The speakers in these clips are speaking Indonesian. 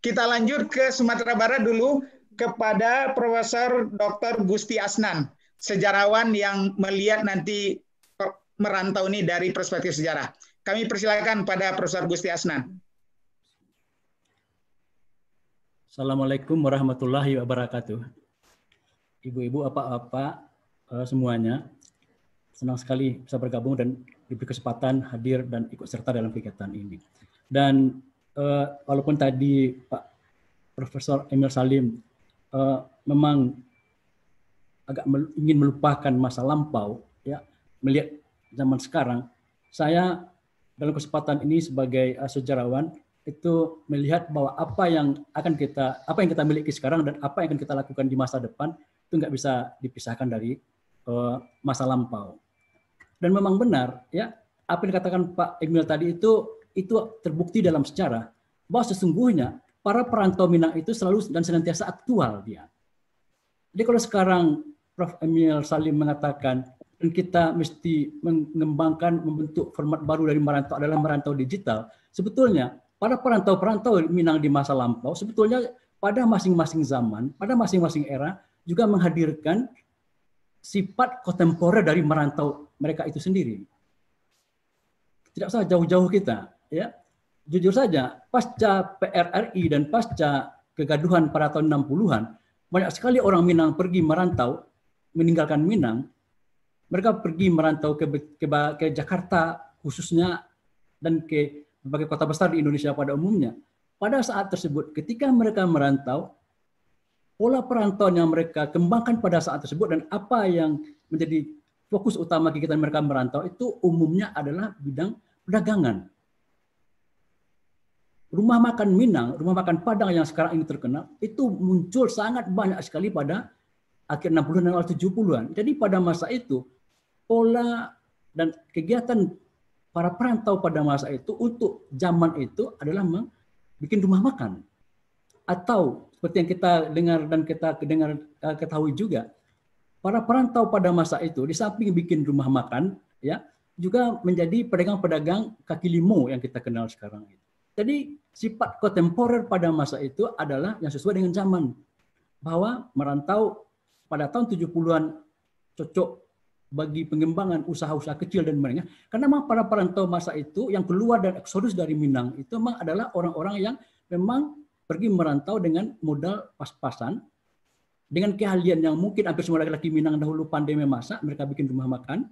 Kita lanjut ke Sumatera Barat dulu kepada Profesor Dr. Gusti Asnan, sejarawan yang melihat nanti merantau ini dari perspektif sejarah. Kami persilakan pada Profesor Gusti Asnan. Assalamualaikum warahmatullahi wabarakatuh. Ibu-ibu, apa-apa eh, semuanya, senang sekali bisa bergabung dan diberi kesempatan hadir dan ikut serta dalam kegiatan ini. Dan uh, walaupun tadi Pak Profesor Emil Salim uh, memang agak mel ingin melupakan masa lampau, ya melihat zaman sekarang, saya dalam kesempatan ini sebagai uh, sejarawan itu melihat bahwa apa yang akan kita apa yang kita miliki sekarang dan apa yang akan kita lakukan di masa depan itu nggak bisa dipisahkan dari uh, masa lampau. Dan memang benar ya apa yang dikatakan Pak Emil tadi itu itu terbukti dalam sejarah bahwa sesungguhnya para perantau Minang itu selalu dan senantiasa aktual dia. Jadi kalau sekarang Prof. Emil Salim mengatakan dan kita mesti mengembangkan membentuk format baru dari merantau adalah merantau digital, sebetulnya para perantau-perantau Minang di masa lampau sebetulnya pada masing-masing zaman, pada masing-masing era juga menghadirkan sifat kontemporer dari merantau mereka itu sendiri. Tidak usah jauh-jauh kita ya jujur saja pasca PRRI dan pasca kegaduhan pada tahun 60-an banyak sekali orang Minang pergi merantau meninggalkan Minang mereka pergi merantau ke, ke, ke Jakarta khususnya dan ke berbagai kota besar di Indonesia pada umumnya pada saat tersebut ketika mereka merantau pola perantauan yang mereka kembangkan pada saat tersebut dan apa yang menjadi fokus utama kegiatan mereka merantau itu umumnya adalah bidang perdagangan rumah makan Minang, rumah makan Padang yang sekarang ini terkenal, itu muncul sangat banyak sekali pada akhir 60-an dan awal 70-an. Jadi pada masa itu, pola dan kegiatan para perantau pada masa itu untuk zaman itu adalah bikin rumah makan. Atau seperti yang kita dengar dan kita dengar eh, ketahui juga, para perantau pada masa itu di samping bikin rumah makan, ya juga menjadi pedagang-pedagang kaki limo yang kita kenal sekarang ini jadi sifat kontemporer pada masa itu adalah yang sesuai dengan zaman. Bahwa merantau pada tahun 70-an cocok bagi pengembangan usaha-usaha kecil dan menengah. Karena memang para perantau masa itu yang keluar dan eksodus dari Minang itu memang adalah orang-orang yang memang pergi merantau dengan modal pas-pasan, dengan keahlian yang mungkin hampir semua laki-laki Minang dahulu pandai memasak, mereka bikin rumah makan,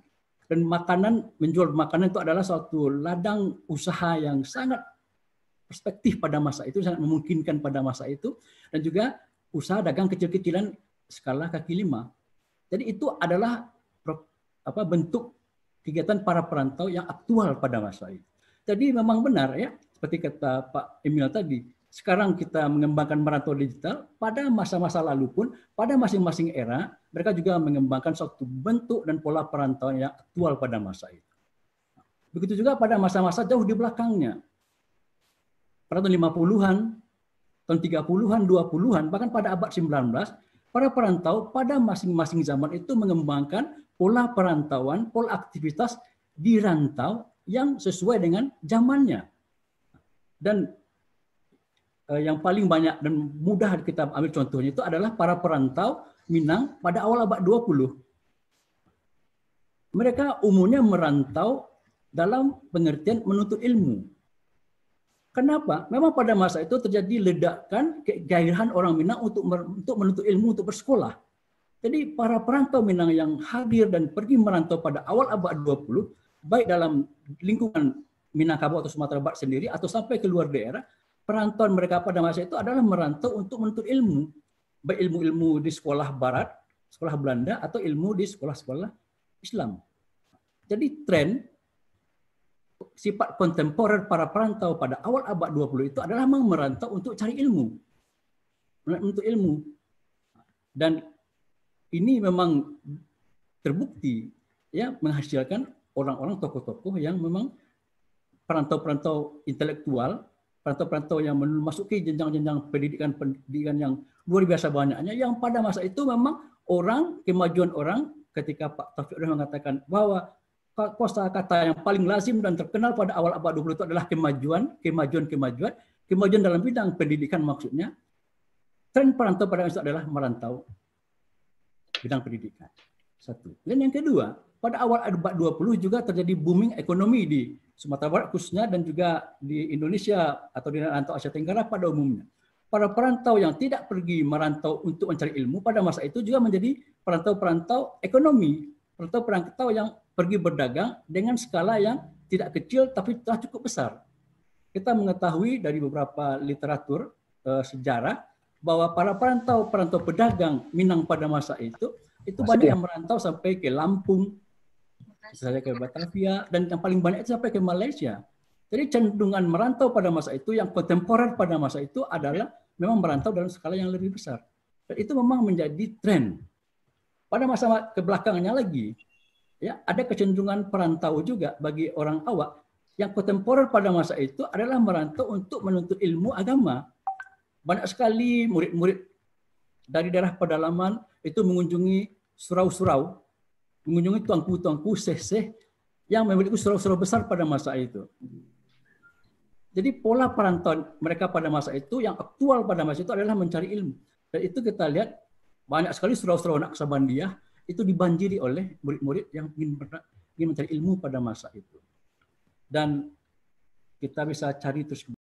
dan makanan menjual makanan itu adalah suatu ladang usaha yang sangat perspektif pada masa itu sangat memungkinkan pada masa itu dan juga usaha dagang kecil-kecilan skala kaki lima. Jadi itu adalah apa bentuk kegiatan para perantau yang aktual pada masa itu. Jadi memang benar ya seperti kata Pak Emil tadi, sekarang kita mengembangkan perantau digital pada masa-masa lalu pun pada masing-masing era mereka juga mengembangkan suatu bentuk dan pola perantau yang aktual pada masa itu. Begitu juga pada masa-masa jauh di belakangnya pada tahun 50-an, tahun 30-an, 20-an, bahkan pada abad 19, para perantau pada masing-masing zaman itu mengembangkan pola perantauan, pola aktivitas di rantau yang sesuai dengan zamannya. Dan eh, yang paling banyak dan mudah kita ambil contohnya itu adalah para perantau Minang pada awal abad 20. Mereka umumnya merantau dalam pengertian menuntut ilmu Kenapa? Memang pada masa itu terjadi ledakan kegairahan orang Minang untuk untuk menuntut ilmu untuk bersekolah. Jadi para perantau Minang yang hadir dan pergi merantau pada awal abad 20 baik dalam lingkungan Minangkabau atau Sumatera Barat sendiri atau sampai ke luar daerah, perantauan mereka pada masa itu adalah merantau untuk menuntut ilmu, baik ilmu-ilmu di sekolah barat, sekolah Belanda atau ilmu di sekolah-sekolah Islam. Jadi tren sifat kontemporer para perantau pada awal abad 20 itu adalah memang merantau untuk cari ilmu. Untuk ilmu. Dan ini memang terbukti ya menghasilkan orang-orang tokoh-tokoh yang memang perantau-perantau intelektual, perantau-perantau yang memasuki jenjang-jenjang pendidikan-pendidikan yang luar biasa banyaknya yang pada masa itu memang orang kemajuan orang ketika Pak Taufik Rahman mengatakan bahwa kosa kata yang paling lazim dan terkenal pada awal abad 20 itu adalah kemajuan, kemajuan, kemajuan, kemajuan dalam bidang pendidikan maksudnya. Tren perantau pada masa adalah merantau bidang pendidikan. Satu. Dan yang kedua, pada awal abad 20 juga terjadi booming ekonomi di Sumatera Barat khususnya dan juga di Indonesia atau di rantau Asia Tenggara pada umumnya. Para perantau yang tidak pergi merantau untuk mencari ilmu pada masa itu juga menjadi perantau-perantau ekonomi atau perantau yang pergi berdagang dengan skala yang tidak kecil tapi telah cukup besar. Kita mengetahui dari beberapa literatur e, sejarah bahwa para perantau perantau pedagang Minang pada masa itu itu Mas banyak ya? yang merantau sampai ke Lampung, misalnya ke Batavia dan yang paling banyak itu sampai ke Malaysia. Jadi cenderungan merantau pada masa itu yang kontemporer pada masa itu adalah memang merantau dalam skala yang lebih besar. Dan itu memang menjadi tren pada masa kebelakangnya lagi, ya ada kecenderungan perantau juga bagi orang awak yang kontemporer pada masa itu adalah merantau untuk menuntut ilmu agama. Banyak sekali murid-murid dari daerah pedalaman itu mengunjungi surau-surau, mengunjungi tuangku-tuangku seh-seh yang memiliki surau-surau besar pada masa itu. Jadi pola perantauan mereka pada masa itu yang aktual pada masa itu adalah mencari ilmu. Dan itu kita lihat banyak sekali surau-surau anak dia itu dibanjiri oleh murid-murid yang ingin, ingin mencari ilmu pada masa itu. Dan kita bisa cari terus